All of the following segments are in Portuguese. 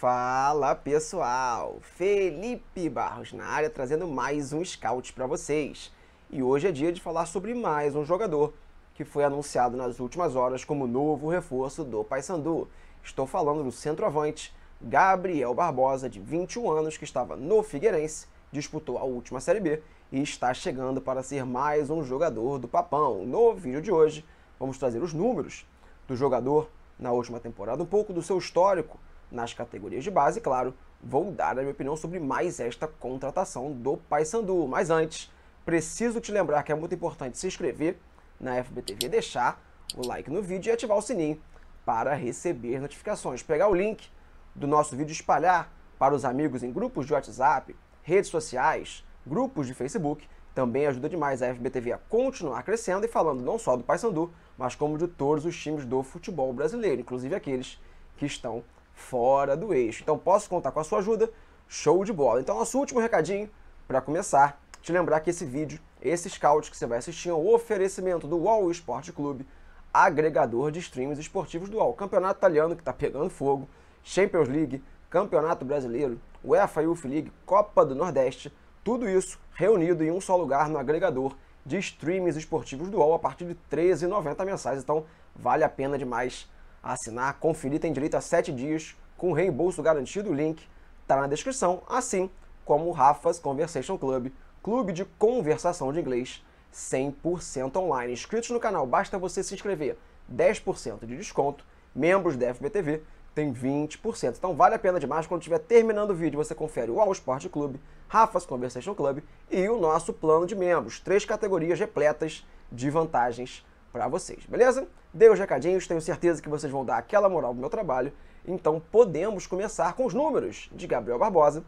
Fala pessoal, Felipe Barros na área trazendo mais um scout para vocês. E hoje é dia de falar sobre mais um jogador que foi anunciado nas últimas horas como novo reforço do Paysandu. Estou falando do centroavante Gabriel Barbosa, de 21 anos, que estava no Figueirense, disputou a última Série B e está chegando para ser mais um jogador do Papão. No vídeo de hoje, vamos trazer os números do jogador na última temporada, um pouco do seu histórico nas categorias de base. Claro, vou dar a minha opinião sobre mais esta contratação do Paysandu. Mas antes, preciso te lembrar que é muito importante se inscrever na FBTV, deixar o like no vídeo e ativar o sininho para receber notificações. Pegar o link do nosso vídeo e espalhar para os amigos em grupos de WhatsApp, redes sociais, grupos de Facebook. Também ajuda demais a FBTV a continuar crescendo e falando não só do Paysandu, mas como de todos os times do futebol brasileiro, inclusive aqueles que estão fora do eixo. Então posso contar com a sua ajuda? Show de bola! Então nosso último recadinho para começar, te lembrar que esse vídeo, esse scout que você vai assistir é um oferecimento do UOL Esporte Clube, agregador de streams esportivos do UOL. Campeonato italiano que está pegando fogo, Champions League, Campeonato Brasileiro, UEFA Youth League, Copa do Nordeste, tudo isso reunido em um só lugar no agregador de streams esportivos do UOL a partir de R$ 13,90 mensais. Então vale a pena demais assinar, conferir, tem direito a 7 dias com reembolso garantido. O link está na descrição, assim como o Rafa's Conversation Club, clube de conversação de inglês 100% online. Inscritos no canal, basta você se inscrever. 10% de desconto. Membros da FBTV tem 20%. Então vale a pena demais. Quando estiver terminando o vídeo, você confere o All Sport Club, Rafa's Conversation Club e o nosso plano de membros. Três categorias repletas de vantagens para vocês, beleza? dei os recadinhos, tenho certeza que vocês vão dar aquela moral pro meu trabalho. Então podemos começar com os números de Gabriel Barbosa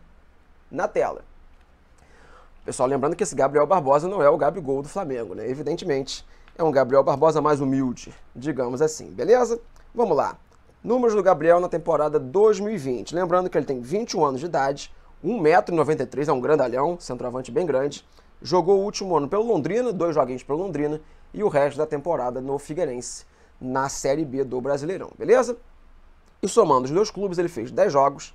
na tela. Pessoal, lembrando que esse Gabriel Barbosa não é o Gabigol do Flamengo, né? Evidentemente, é um Gabriel Barbosa mais humilde, digamos assim, beleza? Vamos lá. Números do Gabriel na temporada 2020. Lembrando que ele tem 21 anos de idade, 1,93m, é um grandalhão, centroavante bem grande. Jogou o último ano pelo Londrina, dois joguinhos pelo Londrina, e o resto da temporada no Figueirense na Série B do Brasileirão, beleza? E somando os dois clubes, ele fez 10 jogos,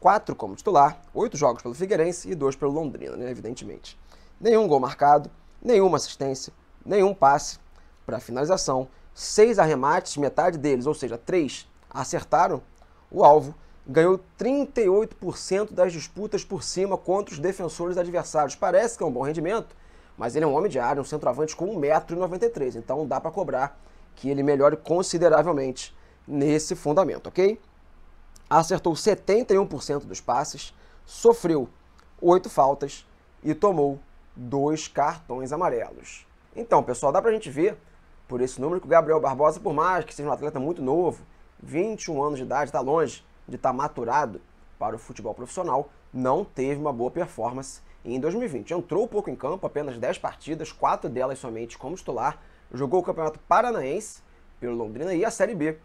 4 como titular, 8 jogos pelo Figueirense e 2 pelo Londrina, né, evidentemente. Nenhum gol marcado, nenhuma assistência, nenhum passe para finalização, 6 arremates, metade deles, ou seja, 3 acertaram o alvo, ganhou 38% das disputas por cima contra os defensores adversários. Parece que é um bom rendimento, mas ele é um homem de área, um centroavante com 1,93m, então dá para cobrar que ele melhore consideravelmente nesse fundamento, ok? Acertou 71% dos passes, sofreu 8 faltas e tomou dois cartões amarelos. Então, pessoal, dá pra gente ver por esse número que o Gabriel Barbosa, por mais que seja um atleta muito novo, 21 anos de idade, está longe de estar tá maturado para o futebol profissional, não teve uma boa performance em 2020 entrou pouco em campo, apenas 10 partidas, 4 delas somente como titular, jogou o Campeonato Paranaense pelo Londrina e a Série B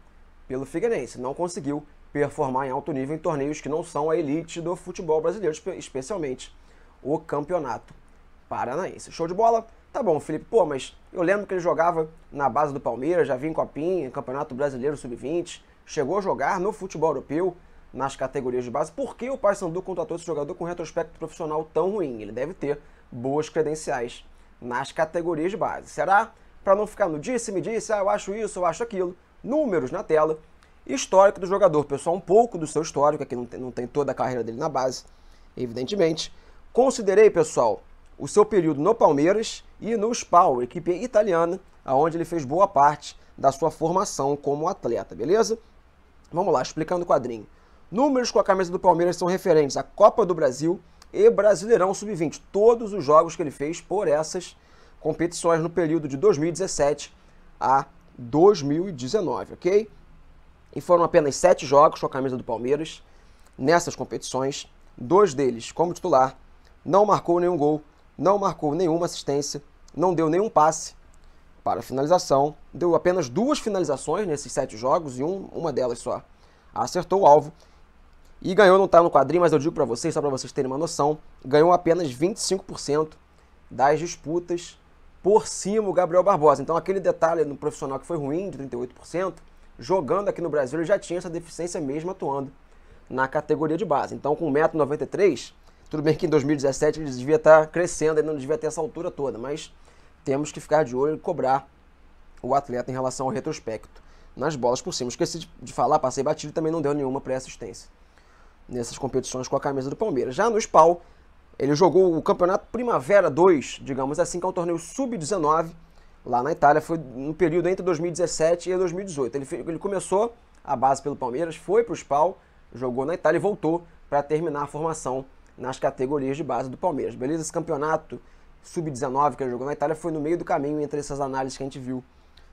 pelo Figueirense. Não conseguiu performar em alto nível em torneios que não são a elite do futebol brasileiro, especialmente o Campeonato Paranaense. Show de bola? Tá bom, Felipe, pô, mas eu lembro que ele jogava na base do Palmeiras, já vinha em Copinha, Campeonato Brasileiro Sub-20, chegou a jogar no futebol europeu, nas categorias de base. Por que o Paysandu contratou esse jogador com retrospecto profissional tão ruim? Ele deve ter boas credenciais nas categorias de base. Será? Para não ficar no disse-me disse, ah, eu acho isso, eu acho aquilo. Números na tela. Histórico do jogador, pessoal, um pouco do seu histórico, aqui não tem, não tem toda a carreira dele na base, evidentemente. Considerei, pessoal, o seu período no Palmeiras e no Spal, equipe italiana, aonde ele fez boa parte da sua formação como atleta, beleza? Vamos lá, explicando o quadrinho. Números com a camisa do Palmeiras são referentes à Copa do Brasil e Brasileirão Sub-20. Todos os jogos que ele fez por essas competições no período de 2017 a 2019, ok? E foram apenas sete jogos com a camisa do Palmeiras nessas competições. Dois deles como titular. Não marcou nenhum gol, não marcou nenhuma assistência, não deu nenhum passe para finalização. Deu apenas duas finalizações nesses sete jogos e um, uma delas só acertou o alvo. E ganhou, não tá no quadrinho, mas eu digo para vocês, só para vocês terem uma noção, ganhou apenas 25% das disputas por cima o Gabriel Barbosa. Então aquele detalhe no profissional que foi ruim, de 38%, jogando aqui no Brasil ele já tinha essa deficiência mesmo atuando na categoria de base. Então com 1,93m, tudo bem que em 2017 ele devia estar tá crescendo, ele não devia ter essa altura toda, mas temos que ficar de olho e cobrar o atleta em relação ao retrospecto. Nas bolas por cima, esqueci de falar, passei batido e também não deu nenhuma pré-assistência nessas competições com a camisa do Palmeiras. Já no SPAL, ele jogou o Campeonato Primavera 2, digamos assim, que é um torneio sub-19 lá na Itália. Foi no período entre 2017 e 2018. Ele, ele começou a base pelo Palmeiras, foi para o SPAL, jogou na Itália e voltou para terminar a formação nas categorias de base do Palmeiras. Beleza? Esse campeonato sub-19 que ele jogou na Itália foi no meio do caminho entre essas análises que a gente viu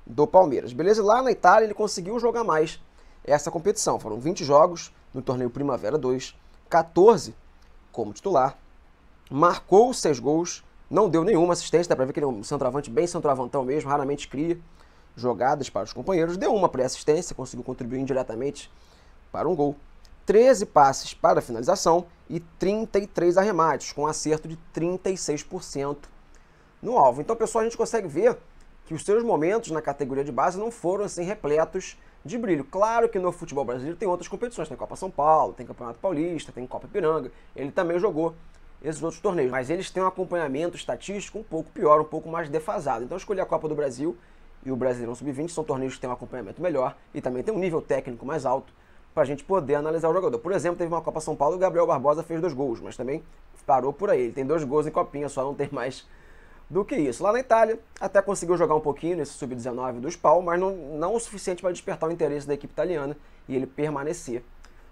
do Palmeiras. Beleza? Lá na Itália ele conseguiu jogar mais essa competição. Foram 20 jogos no torneio Primavera 2, 14 como titular, marcou seis gols, não deu nenhuma assistência, dá para ver que ele é um centroavante bem centroavantão mesmo, raramente cria jogadas para os companheiros, deu uma pré-assistência, conseguiu contribuir indiretamente para um gol. 13 passes para finalização e 33 arremates, com um acerto de 36% no alvo. Então, pessoal, a gente consegue ver que os seus momentos na categoria de base não foram assim repletos de brilho. Claro que no futebol brasileiro tem outras competições, tem Copa São Paulo, tem Campeonato Paulista, tem Copa Ipiranga. Ele também jogou esses outros torneios, mas eles têm um acompanhamento estatístico um pouco pior, um pouco mais defasado. Então escolhi a Copa do Brasil e o Brasileirão Sub-20 são torneios que têm um acompanhamento melhor e também tem um nível técnico mais alto para a gente poder analisar o jogador. Por exemplo, teve uma Copa São Paulo e o Gabriel Barbosa fez dois gols, mas também parou por aí. Ele tem dois gols em Copinha, só não tem mais do que isso. Lá na Itália, até conseguiu jogar um pouquinho nesse sub-19 do Spal, mas não, não o suficiente para despertar o interesse da equipe italiana e ele permanecer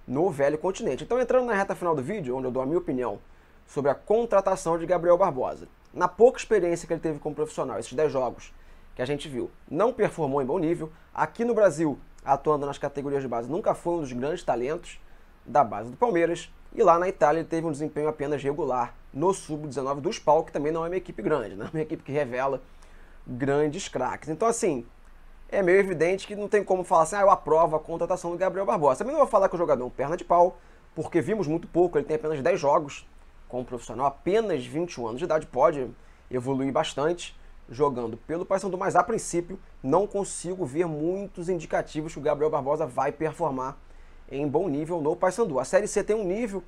no velho continente. Então, entrando na reta final do vídeo, onde eu dou a minha opinião sobre a contratação de Gabriel Barbosa. Na pouca experiência que ele teve como profissional, esses 10 jogos que a gente viu, não performou em bom nível. Aqui no Brasil, atuando nas categorias de base, nunca foi um dos grandes talentos da base do Palmeiras. E lá na Itália ele teve um desempenho apenas regular no Sub-19 do SPAL, que também não é uma equipe grande, né? é uma equipe que revela grandes craques. Então, assim, é meio evidente que não tem como falar assim, ah, eu aprovo a contratação do Gabriel Barbosa. Também não vou falar que o jogador é um perna de pau, porque vimos muito pouco, ele tem apenas 10 jogos como profissional, apenas 21 anos de idade, pode evoluir bastante jogando pelo Paysandu, mas a princípio não consigo ver muitos indicativos que o Gabriel Barbosa vai performar em bom nível no Paysandu. A Série C tem um nível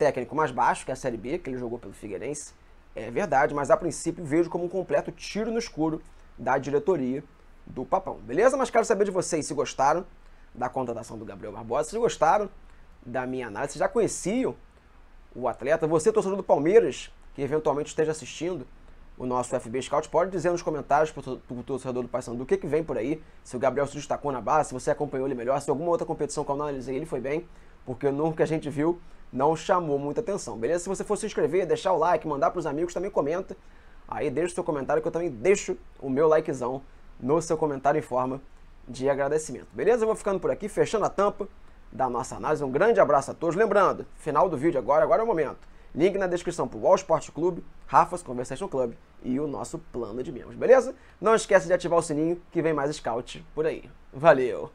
técnico mais baixo, que é a Série B, que ele jogou pelo Figueirense. É verdade, mas a princípio vejo como um completo tiro no escuro da diretoria do Papão. Beleza? Mas quero saber de vocês se gostaram da contratação do Gabriel Barbosa, se gostaram da minha análise, se já conheciam o atleta. Você, torcedor do Palmeiras, que eventualmente esteja assistindo o nosso FB Scout, pode dizer nos comentários para o torcedor do Paysandu o que, que vem por aí, se o Gabriel se destacou na base, se você acompanhou ele melhor, se alguma outra competição que eu analisei ele foi bem, porque nunca a gente viu não chamou muita atenção, beleza? Se você for se inscrever, deixar o like, mandar para os amigos, também comenta. Aí deixa o seu comentário que eu também deixo o meu likezão no seu comentário em forma de agradecimento. Beleza? Eu vou ficando por aqui, fechando a tampa da nossa análise. Um grande abraço a todos. Lembrando, final do vídeo agora, agora é o momento. Link na descrição para o All Sport Club, Rafa's Conversation Club e o nosso plano de membros, beleza? Não esquece de ativar o sininho que vem mais scout por aí. Valeu!